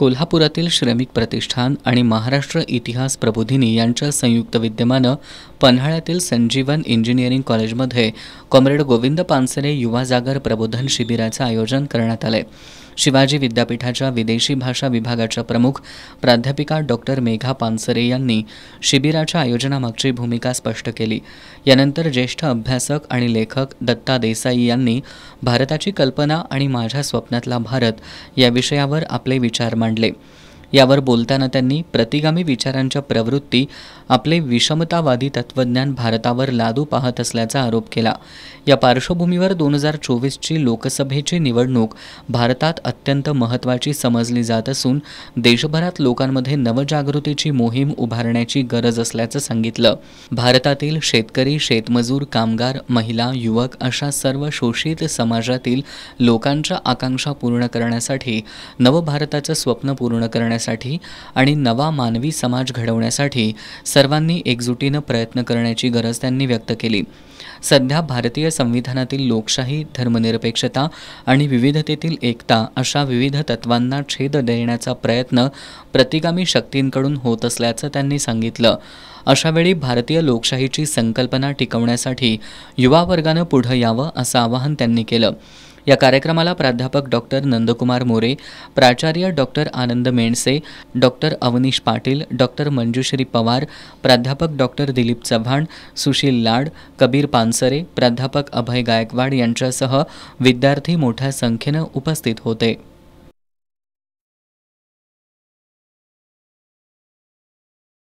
कोल्हापुरातील श्रमिक प्रतिष्ठान आणि महाराष्ट्र इतिहास प्रबोधिनी यांच्या संयुक्त विद्यमानं पन्हाळ्यातील संजीवन इंजिनिअरिंग कॉलेजमध्ये कॉम्रेड गोविंद पानसरे युवा जागर प्रबोधन शिबिराचं आयोजन करण्यात आलं शिवाजी विद्यापीठाच्या विदेशी भाषा विभागाच्या प्रमुख प्राध्यापिका डॉक्टर मेघा पानसरे यांनी शिबिराच्या आयोजनामागची भूमिका स्पष्ट केली यानंतर ज्येष्ठ अभ्यासक आणि लेखक दत्ता देसाई यांनी भारताची कल्पना आणि माझ्या स्वप्नातला भारत या विषयावर आपले विचार मांडले यावर बोलताना त्यांनी प्रतिगामी विचारांच्या प्रवृत्ती आपले विषमतावादी तत्वज्ञान भारतावर लादू पाहत असल्याचा आरोप केला या पार्श्वभूमीवर दोन हजार चोवीसची लोकसभेची निवडणूक भारतात अत्यंत महत्त्वाची समजली जात असून देशभरात लोकांमध्ये नवजागृतीची मोहीम उभारण्याची गरज असल्याचं सांगितलं भारतातील शेतकरी शेतमजूर कामगार महिला युवक अशा सर्व शोषित समाजातील लोकांच्या आकांक्षा पूर्ण करण्यासाठी नवभारताचं स्वप्न पूर्ण करण्यासाठी करण्यासाठी आणि नवा मानवी समाज घडवण्यासाठी सर्वांनी एकजुटीनं प्रयत्न करण्याची गरज त्यांनी व्यक्त केली सध्या भारतीय संविधानातील लोकशाही धर्मनिरपेक्षता आणि विविधतेतील एकता अशा विविध तत्वांना छेद देण्याचा प्रयत्न प्रतिगामी शक्तींकडून होत असल्याचं त्यांनी सांगितलं अशावेळी भारतीय लोकशाहीची संकल्पना टिकवण्यासाठी युवा वर्गानं पुढं यावं असं आवाहन त्यांनी केलं या कार्यक्रमाला प्राध्यापक डॉक्टर नंदकुमार मोरे प्राचार्य doctor Anand Menase doctor Avnish Patil doctor Manjushri Pawar प्राध्यापक डॉक्टर दिलीप चव्हाण सुशील लाड कबीर पानसरे प्राध्यापक अभय गायकवाड यांच्यासह विद्यार्थी मोठ्या संख्येनं उपस्थित होते